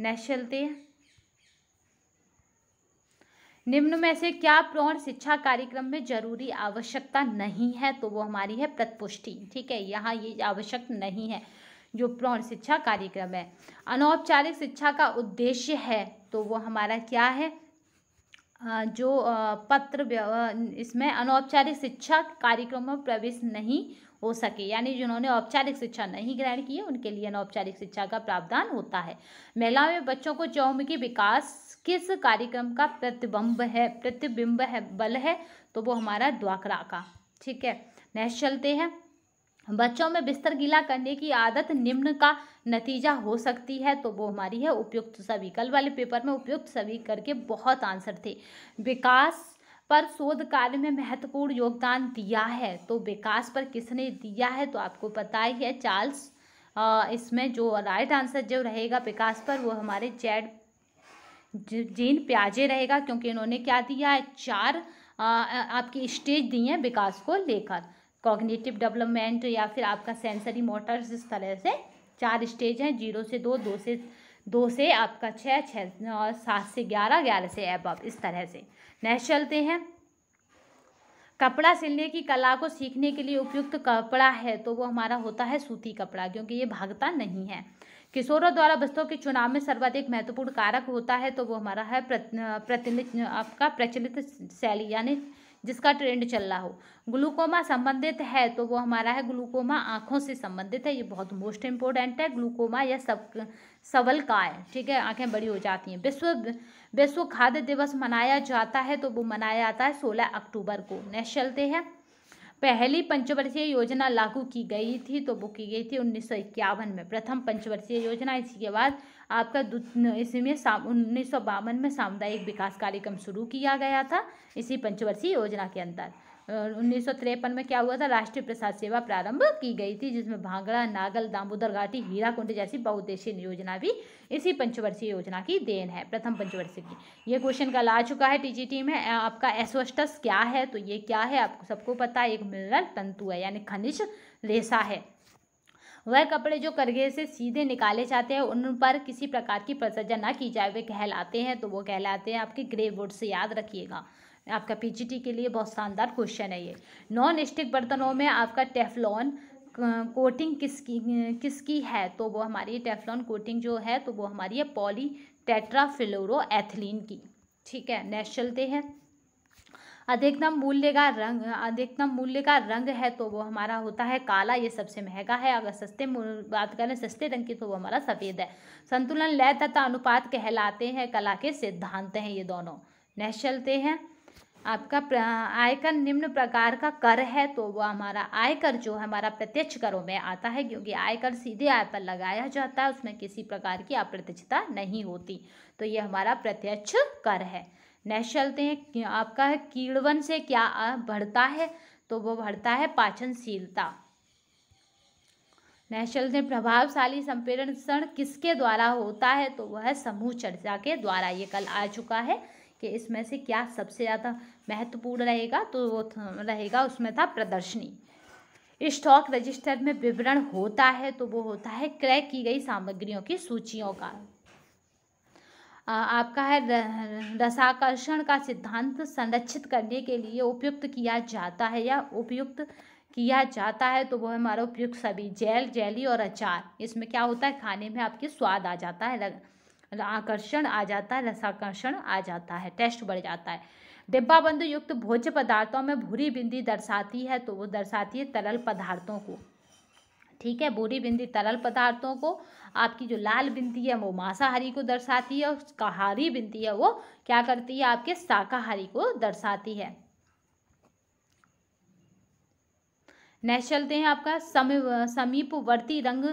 नेक्स्ट चलते हैं निम्न में से क्या प्रौढ़ शिक्षा कार्यक्रम में जरूरी आवश्यकता नहीं है तो वो हमारी है प्रतिपुष्टि ठीक है यहाँ ये आवश्यक नहीं है जो प्रौढ़ शिक्षा कार्यक्रम है अनौपचारिक शिक्षा का उद्देश्य है तो वो हमारा क्या है जो पत्र इसमें अनौपचारिक शिक्षा कार्यक्रम में प्रवेश नहीं हो सके यानी जिन्होंने औपचारिक शिक्षा नहीं ग्रहण की है उनके लिए अनौपचारिक शिक्षा का प्रावधान होता है महिलाओं में बच्चों को चौमुखी विकास किस कार्यक्रम का प्रतिबंब है प्रतिबिंब है बल है तो वो हमारा द्वाकरा का ठीक है नेक्स्ट चलते हैं बच्चों में बिस्तर गीला करने की आदत निम्न का नतीजा हो सकती है तो वो हमारी है उपयुक्त सभी कल वाले पेपर में उपयुक्त सभी करके बहुत आंसर थे विकास पर शोध कार्य में महत्वपूर्ण योगदान दिया है तो विकास पर किसने दिया है तो आपको पता ही है चार्ल्स इसमें जो राइट आंसर जो रहेगा विकास पर वो हमारे चैड जेन प्याजे रहेगा क्योंकि इन्होंने क्या दिया है चार आपकी स्टेज दी हैं विकास को लेकर कॉग्निटिव डेवलपमेंट या फिर आपका सेंसरी मोटर्स इस तरह से चार स्टेज हैं जीरो से दो दो से दो से आपका छः छः और सात से ग्यारह ग्यारह से एब इस तरह से नेक्स्ट चलते हैं कपड़ा सिलने की कला को सीखने के लिए उपयुक्त कपड़ा है तो वो हमारा होता है सूती कपड़ा क्योंकि ये भागता नहीं है किशोरों द्वारा वस्तुओं के चुनाव में सर्वाधिक महत्वपूर्ण कारक होता है तो वो हमारा है प्रतिनिध आपका प्रचलित शैली यानी जिसका ट्रेंड चल रहा हो ग्लूकोमा संबंधित है तो वो हमारा है ग्लूकोमा आँखों से संबंधित है ये बहुत मोस्ट इम्पोर्टेंट है ग्लूकोमा या सब सबल काय ठीक है आँखें बड़ी हो जाती हैं विश्व विश्व खाद्य दिवस मनाया जाता है तो वो मनाया जाता है सोलह अक्टूबर को नेक्स्ट चलते हैं पहली पंचवर्षीय योजना लागू की गई थी तो वो की गई थी उन्नीस में प्रथम पंचवर्षीय योजना इसके बाद आपका इसमें उन्नीस में सामुदायिक विकास कार्यक्रम शुरू किया गया था इसी पंचवर्षीय योजना के अंतर्गत उन्नीस में क्या हुआ था राष्ट्रीय प्रसाद सेवा प्रारंभ की गई थी जिसमें भांगड़ा नागल दामोदर घाटी हीराकुंड जैसी बहुद्देशीय योजना भी इसी पंचवर्षीय योजना की देन है प्रथम पंचवर्षीय की ये क्वेश्चन कल आ चुका है टीजी टीम है आपका एसोस्टस क्या है तो ये क्या है आपको सबको पता है एक मिनरल तंतु है यानी खनिज रेसा है वह कपड़े जो करघे से सीधे निकाले जाते हैं उन पर किसी प्रकार की प्रसजा ना की जाए वे कहलाते हैं तो वो कहलाते हैं आपके ग्रे बोर्ड से याद रखिएगा आपका पीजीटी के लिए बहुत शानदार क्वेश्चन है ये नॉन स्टिक बर्तनों में आपका टेफलॉन कोटिंग किसकी किसकी है तो वो हमारी टेफलॉन कोटिंग जो है तो वो हमारी है पॉली टेट्राफ्लोरो एथलीन की ठीक है नेक्स्ट चलते हैं अधिकतम मूल्य का रंग अधिकतम मूल्य का रंग है तो वो हमारा होता है काला ये सबसे महंगा है अगर सस्ते बात करें सस्ते रंग की तो वो हमारा सफ़ेद है संतुलन लय तथा अनुपात कहलाते हैं कला के सिद्धांत हैं ये दोनों नेक्स्ट चलते हैं आपका आयकर निम्न प्रकार का कर है तो वह हमारा आयकर जो हमारा प्रत्यक्ष करों में आता है क्योंकि आयकर सीधे आय पर लगाया जाता है उसमें किसी प्रकार की अप्रत्यक्षता नहीं होती तो ये हमारा प्रत्यक्ष कर है नेक्स्ट चलते हैं आपका है कीड़वन से क्या बढ़ता है तो वो बढ़ता है पाचनशीलता नेशनल में प्रभावशाली संप्रेषण किसके द्वारा होता है तो वह समूह चर्चा के द्वारा ये कल आ चुका है कि इसमें से क्या सबसे ज़्यादा महत्वपूर्ण रहेगा तो वो रहेगा उसमें था प्रदर्शनी स्टॉक रजिस्टर में विवरण होता है तो वो होता है क्रय की गई सामग्रियों की सूचियों का आपका है रसाकर्षण का सिद्धांत संरक्षित करने के लिए उपयुक्त किया जाता है या उपयुक्त किया जाता है तो वो हमारा उपयुक्त सभी जेल जेली और अचार इसमें क्या होता है खाने में आपके स्वाद आ जाता है मतलब आकर्षण आ जाता है रसाकर्षण आ जाता है टेस्ट बढ़ जाता है डिब्बाबंद युक्त भोज्य पदार्थों में भूरी बिंदी दर्शाती है तो वो दर्शाती है तरल पदार्थों को ठीक है भूरी बिंदी तरल पदार्थों को आपकी जो लाल बिंदी है वो मांसाहारी को दर्शाती है और काहारी बिंदी है वो क्या करती है आपके शाकाहारी को दर्शाती है नेक्स्ट चलते हैं आपका समी समीपवर्ती रंग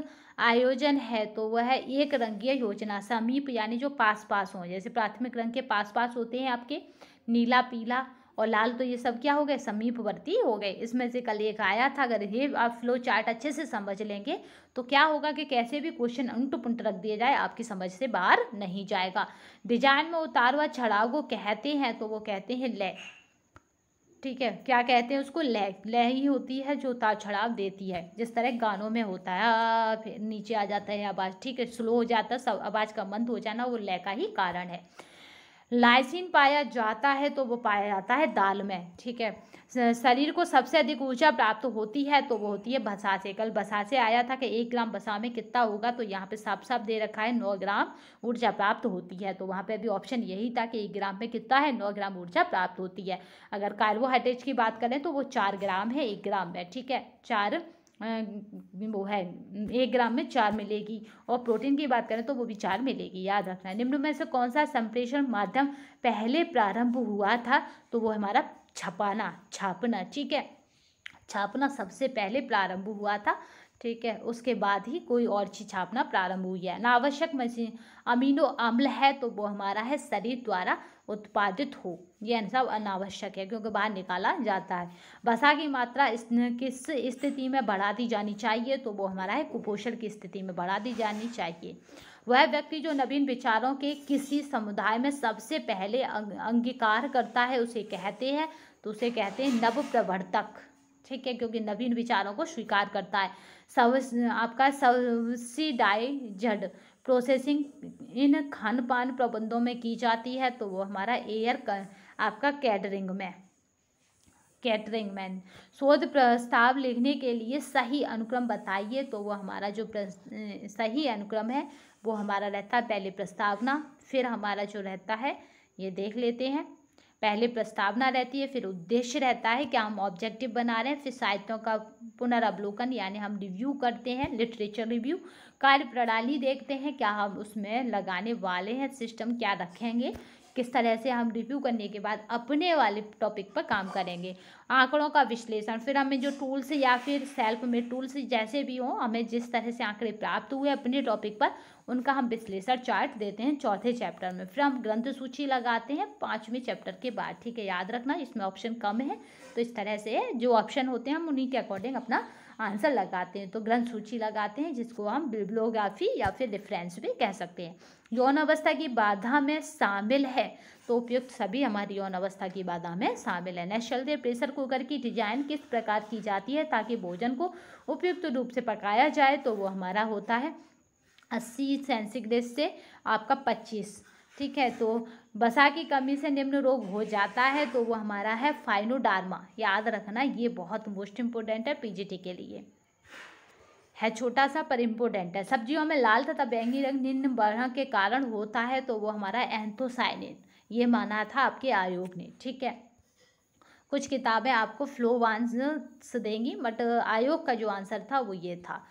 आयोजन है तो वह है एक रंगीय योजना समीप यानी जो पास पास हो जैसे प्राथमिक रंग के पास पास होते हैं आपके नीला पीला और लाल तो ये सब क्या हो गए समीपवर्ती हो गए इसमें से कल एक आया था अगर ये आप फ्लो चार्ट अच्छे से समझ लेंगे तो क्या होगा कि कैसे भी क्वेश्चन उंट पुंट रख दिया जाए आपकी समझ से बाहर नहीं जाएगा डिजाइन में उतार व छड़ाव को कहते हैं तो वो कहते हैं ले ठीक है क्या कहते हैं उसको लह लय ही होती है जो उतार चढ़ाव देती है जिस तरह गानों में होता है फिर नीचे आ जाता है आवाज़ ठीक है स्लो हो जाता है सब आवाज़ का मंद हो जाना वो लय का ही कारण है लाइसिन पाया जाता है तो वो पाया जाता है दाल में ठीक है शरीर को सबसे अधिक ऊर्जा प्राप्त होती है तो वो होती है भसा से कल भसा से आया था कि एक ग्राम भसा में कितना होगा तो यहाँ पे साफ साफ दे रखा है नौ ग्राम ऊर्जा प्राप्त होती है तो वहाँ पे अभी ऑप्शन यही था कि एक ग्राम में कितना है नौ ग्राम ऊर्जा प्राप्त होती है अगर कार्बोहाइड्रेट की बात करें तो वो चार ग्राम है एक ग्राम में ठीक है चार वो है एक ग्राम में चार मिलेगी और प्रोटीन की बात करें तो वो भी चार मिलेगी याद रखना है निम्न में से कौन सा संप्रेषण माध्यम पहले प्रारंभ हुआ था तो वो हमारा छपाना छापना ठीक है छापना सबसे पहले प्रारंभ हुआ था ठीक है उसके बाद ही कोई और चीज छापना प्रारंभ हुई है मशीन अमीनो अम्ल है तो वो हमारा है शरीर द्वारा उत्पादित हो यह सब अनावश्यक है क्योंकि बाहर निकाला जाता है बसा की मात्रा इस किस स्थिति में बढ़ा दी जानी चाहिए तो वो हमारा है कुपोषण की स्थिति में बढ़ा दी जानी चाहिए वह व्यक्ति जो नवीन विचारों के किसी समुदाय में सबसे पहले अंगीकार करता है उसे कहते हैं तो उसे कहते हैं नव प्रवर्तक ठीक है क्योंकि नवीन विचारों को स्वीकार करता है सब आपका सब्सिडाइजड प्रोसेसिंग इन खान पान प्रबंधों में की जाती है तो वो हमारा एयर का आपका कैटरिंग में कैटरिंग मैन शोध प्रस्ताव लिखने के लिए सही अनुक्रम बताइए तो वो हमारा जो सही अनुक्रम है वो हमारा रहता है पहले प्रस्तावना फिर हमारा जो रहता है ये देख लेते हैं पहले प्रस्तावना रहती है फिर उद्देश्य रहता है क्या हम ऑब्जेक्टिव बना रहे हैं फिर साहित्यों का पुनरावलोकन यानी हम रिव्यू करते हैं लिटरेचर रिव्यू कार्य प्रणाली देखते हैं क्या हम उसमें लगाने वाले हैं सिस्टम क्या रखेंगे किस तरह से हम रिव्यू करने के बाद अपने वाले टॉपिक पर काम करेंगे आंकड़ों का विश्लेषण फिर हमें जो टूल्स या फिर सेल्फ में टूल्स जैसे भी हों हमें जिस तरह से आंकड़े प्राप्त हुए अपने टॉपिक पर उनका हम विश्लेषण चार्ट देते हैं चौथे चैप्टर में फिर हम ग्रंथ सूची लगाते हैं पाँचवें चैप्टर के बाद ठीक है याद रखना इसमें ऑप्शन कम है तो इस तरह से जो ऑप्शन होते हैं हम उन्हीं के अकॉर्डिंग अपना आंसर लगाते हैं तो ग्रंथ सूची लगाते हैं जिसको हम बिब्लोग्राफी या फिर रेफरेंस भी कह सकते हैं यौन अवस्था की बाधा में शामिल है तो उपयुक्त सभी हमारी यौन अवस्था की बाधा में शामिल है नेशल दे प्रेशर कुकर की डिजाइन किस प्रकार की जाती है ताकि भोजन को उपयुक्त रूप से पकाया जाए तो वो हमारा होता है अस्सी सेंसिक देश से आपका पच्चीस ठीक है तो बसा की कमी से निम्न रोग हो जाता है तो वो हमारा है फाइनोडार्मा याद रखना ये बहुत मोस्ट इम्पोर्टेंट है पीजीटी के लिए है छोटा सा पर इम्पोर्टेंट है सब्जियों में लाल तथा बैंगी रंग निम्न बढ़ा के कारण होता है तो वो हमारा एंथोसाइनिन ये माना था आपके आयोग ने ठीक है कुछ किताबें आपको फ्लो वांस देंगी बट आयोग का जो आंसर था वो ये था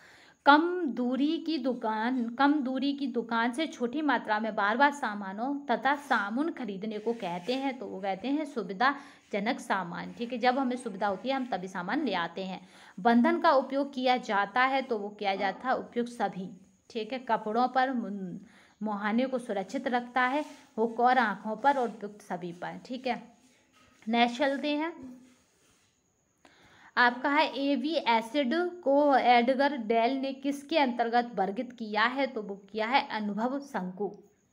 कम दूरी की दुकान कम दूरी की दुकान से छोटी मात्रा में बार बार सामानों तथा सामुन खरीदने को कहते हैं तो वो कहते हैं सुविधाजनक सामान ठीक है जब हमें सुविधा होती है हम तभी सामान ले आते हैं बंधन का उपयोग किया जाता है तो वो किया जाता है उपयोग सभी ठीक है कपड़ों पर मुहाने को सुरक्षित रखता है हुक और आँखों पर और उपयुक्त सभी पर ठीक है नेक्स्ट चलते हैं आपका है ए वी एसिड को एडगर डेल ने किसके अंतर्गत वर्गित किया है तो वो किया है अनुभव शंकु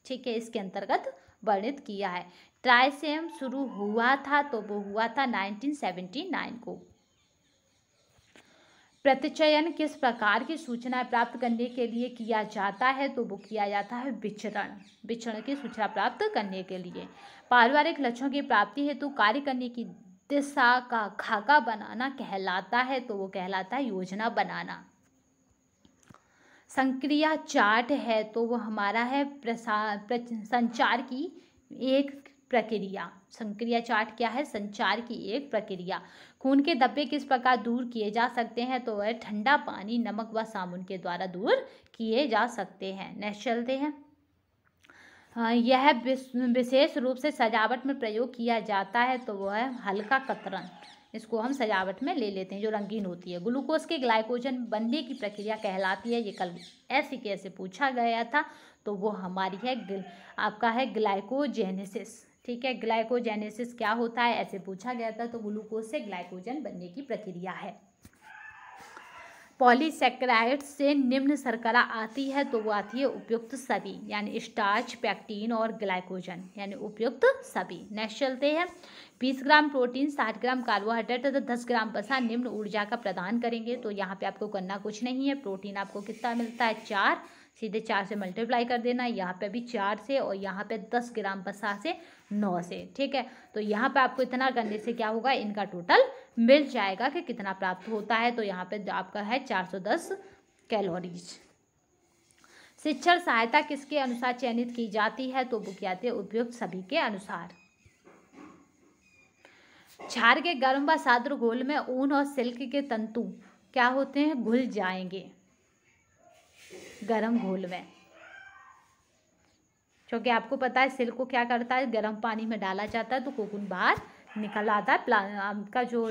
ठीक है इसके अंतर्गत वर्णित किया है ट्राइसेम शुरू हुआ था तो वो हुआ था 1979 को प्रतिचयन किस प्रकार की सूचना प्राप्त करने के लिए किया जाता है तो वो किया जाता है विचरण विचरण की सूचना प्राप्त करने के लिए पारिवारिक लक्ष्यों की प्राप्ति हेतु कार्य करने की दिशा का खाका बनाना कहलाता है तो वो कहलाता है योजना बनाना संक्रिया चार्ट है तो वो हमारा है प्रसार संचार की एक प्रक्रिया संक्रिया चार्ट क्या है संचार की एक प्रक्रिया खून के धब्बे किस प्रकार दूर किए जा सकते हैं तो वह ठंडा पानी नमक व साबुन के द्वारा दूर किए जा सकते हैं नेक्स्ट चलते हैं यह विशेष रूप से सजावट में प्रयोग किया जाता है तो वह है हल्का कतरन इसको हम सजावट में ले लेते हैं जो रंगीन होती है ग्लूकोज के ग्लाइकोजन बनने की प्रक्रिया कहलाती है ये कल ऐसे कैसे पूछा गया था तो वो हमारी है आपका है ग्लाइकोजेनेसिस ठीक है ग्लाइकोजेनेसिस क्या होता है ऐसे पूछा गया था तो ग्लूकोज से ग्लाइकोजन बनने की प्रक्रिया है पॉलीसेक्राइड से निम्न शर्करा आती है तो वो आती है उपयुक्त सभी यानी स्टार्च पैक्टीन और ग्लाइकोजन यानी उपयुक्त सभी नेक्स्ट चलते हैं बीस ग्राम प्रोटीन साठ ग्राम कार्बोहाइड्रेट तथा दस ग्राम बसा निम्न ऊर्जा का प्रदान करेंगे तो यहाँ पे आपको करना कुछ नहीं है प्रोटीन आपको कितना मिलता है चार सीधे चार से मल्टीप्लाई कर देना यहाँ पे भी चार से और यहाँ पे दस ग्राम बसा से नौ से ठीक है तो यहाँ पे आपको इतना करने से क्या होगा इनका टोटल मिल जाएगा कि कितना प्राप्त होता है तो यहाँ पे आपका है चार सौ दस कैलोरीज शिक्षण सहायता किसके अनुसार चयनित की जाती है तो बुकियाते उपयुक्त सभी के अनुसार छार के गर्म व साद्र घोल में ऊन और सिल्क के तंतु क्या होते हैं घुल जाएंगे गर्म घोल में क्योंकि आपको पता है सिल्क को क्या करता है गर्म पानी में डाला जाता है तो कोकुन बाहर निकल आता है आपका जो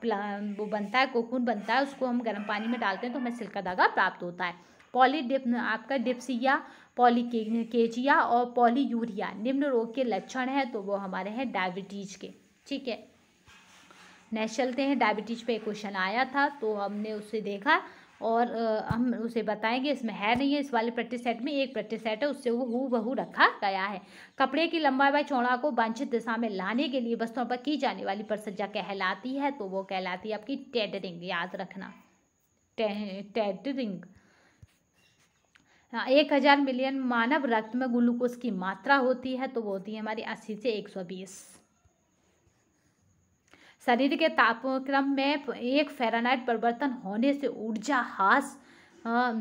प्ला वो बनता है कोकुन बनता है उसको हम गर्म पानी में डालते हैं तो हमें सिल्क का धागा प्राप्त होता है पॉली डिप आपका डिप्सिया पॉली केजिया और पॉली यूरिया निम्न रोग के लक्षण हैं तो वो हमारे हैं डायबिटीज के ठीक है नेक्स्ट चलते हैं डायबिटीज पे क्वेश्चन आया था तो हमने उसे देखा और हम उसे बताएंगे इसमें है नहीं है इस वाले प्रैक्टिस सेट में एक प्रैक्टिस सेट है उससे वो हु बहू रखा गया है कपड़े की लंबाई वाई चौड़ा को वांछित दिशा में लाने के लिए वस्तुओं पर की जाने वाली प्रसज्जा कहलाती है तो वो कहलाती है आपकी टेडरिंग याद रखना टेडरिंग हाँ, एक हज़ार मिलियन मानव रक्त में ग्लूकोज की मात्रा होती है तो वो होती है हमारी अस्सी से एक सौ बीस शरीर के तापक्रम में एक फेरानाइट परिवर्तन होने से ऊर्जा हास आ,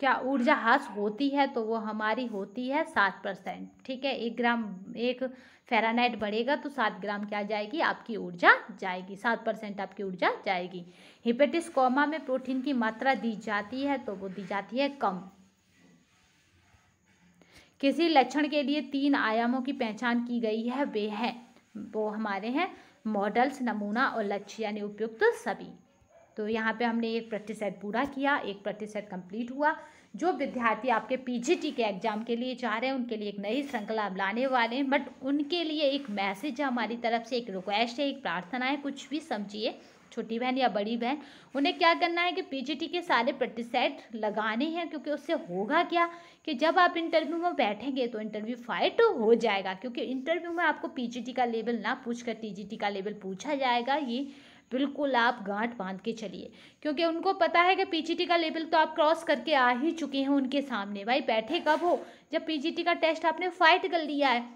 क्या ऊर्जा हास होती है तो वो हमारी होती है सात परसेंट ठीक है एक ग्राम एक फेरानाइट बढ़ेगा तो सात ग्राम क्या जाएगी आपकी ऊर्जा जाएगी सात परसेंट आपकी ऊर्जा जाएगी हिपेटिस कॉमा में प्रोटीन की मात्रा दी जाती है तो वो दी जाती है कम किसी लक्षण के लिए तीन आयामों की पहचान की गई है वे है वो हमारे हैं मॉडल्स नमूना और लक्ष्य यानी उपयुक्त सभी तो यहाँ पे हमने एक प्रैक्टिस सेट पूरा किया एक प्रैक्टिस सेट कंप्लीट हुआ जो विद्यार्थी आपके पीजीटी के एग्ज़ाम के लिए जा रहे हैं उनके लिए एक नई श्रृंखला लाने वाले हैं बट उनके लिए एक मैसेज है हमारी तरफ से एक रिक्वेस्ट है एक प्रार्थना है कुछ भी समझिए छोटी बहन या बड़ी बहन उन्हें क्या करना है कि पीजीटी के सारे प्रैक्टिस सेट लगाने हैं क्योंकि उससे होगा क्या कि जब आप इंटरव्यू में बैठेंगे तो इंटरव्यू फाइट हो जाएगा क्योंकि इंटरव्यू में आपको पीजीटी का लेवल ना पूछ कर टीजीटी का लेवल पूछा जाएगा ये बिल्कुल आप गांठ बांध के चलिए क्योंकि उनको पता है कि पीजीटी का लेवल तो आप क्रॉस करके आ ही चुके हैं उनके सामने भाई बैठे कब हो जब पीजीटी का टेस्ट आपने फाइट कर लिया है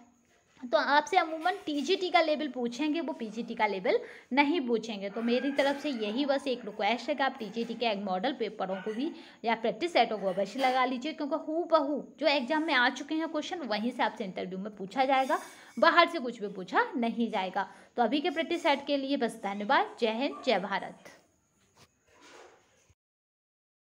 तो आपसे अमूमन टीजीटी का लेवल पूछेंगे वो पीजीटी का लेवल नहीं पूछेंगे तो मेरी तरफ से यही बस एक रिक्वेस्ट है कि आप टीजीटी के मॉडल पेपरों को भी या प्रैक्टिस सेटों को अवश्य लगा लीजिए क्योंकि हु बहू जो एग्जाम में आ चुके हैं क्वेश्चन वहीं से आपसे इंटरव्यू में पूछा जाएगा बाहर से कुछ भी पूछा नहीं जाएगा तो अभी के प्रैक्टिस सेट के लिए बस धन्यवाद जय हिंद जय भारत